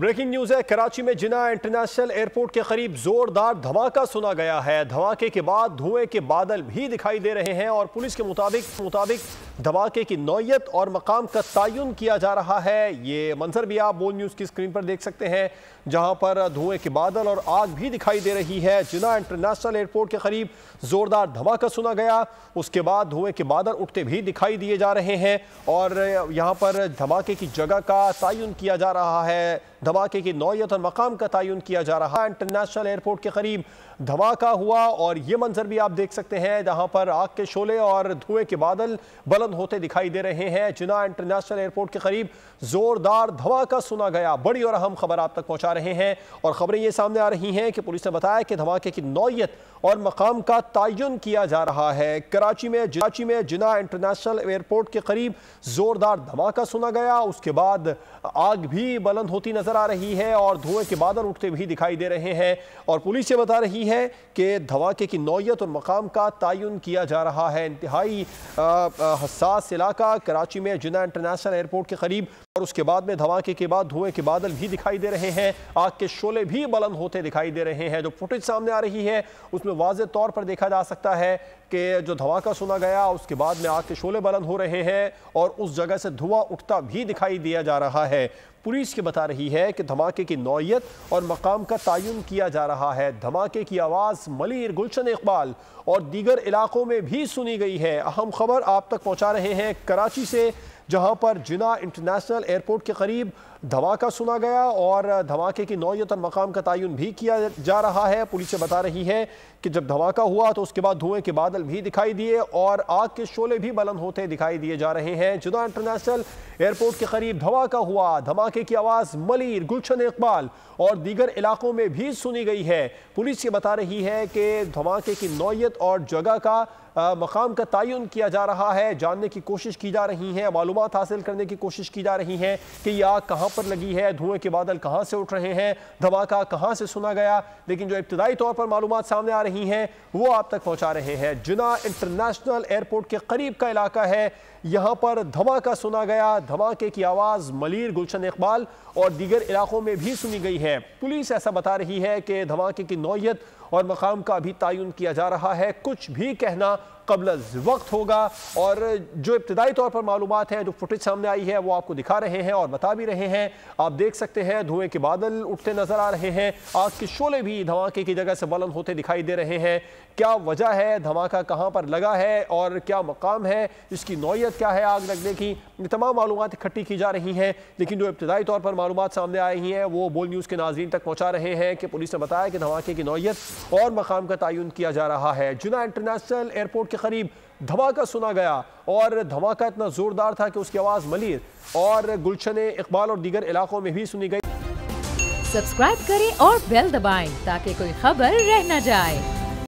breaking news है कराची में जिना international airport के करीब जोरदार धमाका सुना गया है धमाके के बाद धुएं के बादल भी दिखाई दे रहे हैं और पुलिस के मुताबिक मुताबिक धमाके की नौयत और मकाम का तयन किया जा रहा है ये मंजर भी आप बोल न्यूज़ की स्क्रीन पर देख सकते हैं जहाँ पर धुएं के बादल और आग भी दिखाई दे रही है जिना इंटरनेशनल एयरपोर्ट के करीब ज़ोरदार धमाका सुना गया उसके बाद धुएं के बादल उठते भी दिखाई दिए जा रहे हैं और यहाँ पर धमाके की जगह का तयन किया जा रहा है धमाके की नौयत और मकाम का तयन किया जा रहा है इंटरनेशनल एयरपोर्ट के करीब धमाका हुआ और ये मंजर भी आप देख सकते हैं जहाँ पर आग के शोले और धुएं के बादल बल बुलंद होते दिखाई दे रहे हैं जिना इंटरनेशनल एयरपोर्ट के करीब जोरदार धमाका सुना गया बड़ी और अहम खबर आप तक पहुंचा रहे हैं और खबरें ये सामने आ रही हैं कि पुलिस ने बताया कि धमाके की नौयत और मकाम का तयन किया जा रहा है कराची में कराची में जिना इंटरनेशनल एयरपोर्ट के करीब जोरदार धमाका सुना गया उसके बाद आग भी बुलंद होती नजर आ रही है और धुएं के बादल उठते भी दिखाई दे रहे हैं और पुलिस ये बता रही है कि धमाके की नौयत और मकाम का तयन किया जा रहा है इंतहाई हसास इलाका कराची में जुना इंटरनेशनल एयरपोर्ट के करीब और उसके बाद में धमाके के बाद धुएं के बादल भी दिखाई दे रहे हैं आग के शोले भी बुलंद होते दिखाई दे रहे हैं जो फुटेज सामने आ रही है उसमें वाज तौर पर देखा जा सकता है कि जो धमाका सुना गया उसके बाद में आग के शोले बुलंद हो रहे हैं और उस जगह से धुआं उठता भी दिखाई दिया जा रहा है पुलिस की बता रही है कि धमाके की नौयत और मकाम का तयन किया जा रहा है धमाके की आवाज़ मलिर गुलशन इकबाल और दीगर इलाकों में भी सुनी गई है अहम खबर आप तक पहुंचा रहे हैं कराची से जहां पर जिना इंटरनेशनल एयरपोर्ट के करीब धमाका सुना गया और धमाके की नौयत और मकाम का तयन भी किया जा रहा है पुलिस बता रही है कि जब धमाका हुआ तो उसके बाद धुएं के बादल भी दिखाई दिए और आग के शोले भी बलंद होते दिखाई दिए जा रहे हैं जुदा इंटरनेशनल एयरपोर्ट के करीब धमाका हुआ धमाके की आवाज़ मलिर गुलशन इकबाल और दीगर इलाकों में भी सुनी गई है पुलिस ये बता रही है कि धमाके की नौीयत और जगह का मकाम का तयन किया जा रहा है जानने की कोशिश की जा रही है मालूम हासिल करने की कोशिश की जा रही है कि यह आग कहाँ पर लगी है धुएं के बादल कहाँ से उठ रहे हैं धमाका कहाँ से सुना गया लेकिन जो इब्तदाई तौर पर मालूम सामने आ रही हैं वो आप तक पहुँचा रहे हैं जिना इंटरनेशनल एयरपोर्ट के करीब का इलाका है यहाँ पर धमाका सुना गया धमाके की आवाज़ मलिर गुलशन इकबाल और दीगर इलाकों में भी सुनी गई है पुलिस ऐसा बता रही है कि धमाके की नौीयत और मकाम का भी तयन किया जा रहा है कुछ भी कहना कबल वक्त होगा और जो इब्तदाई तौर पर मालूम है जो फुटेज सामने आई है वो आपको दिखा रहे हैं और बता भी रहे हैं आप देख सकते हैं धुएं के बादल उठते नजर आ रहे हैं आग के शोले भी धमाके की जगह से बुलंद होते दिखाई दे रहे हैं क्या वजह है धमाका कहाँ पर लगा है और क्या मकाम है इसकी नौीयत क्या है आग लगने की तमाम मालूम इकट्ठी की जा रही हैं लेकिन जो इब्तदाई तौर पर मालूम सामने आई हैं वो बोल न्यूज़ के नाजीन तक पहुँचा रहे हैं कि पुलिस ने बताया कि धमाके की नौीयत और मकाम का तयन किया जा रहा है जुना इंटरनेशनल एयरपोर्ट के करीब धमाका सुना गया और धमाका इतना ज़ोरदार था कि उसकी आवाज़ मलिर और गुलशन इकबाल और दीगर इलाकों में भी सुनी गई सब्सक्राइब करें और बेल दबाएं ताकि कोई खबर रह न जाए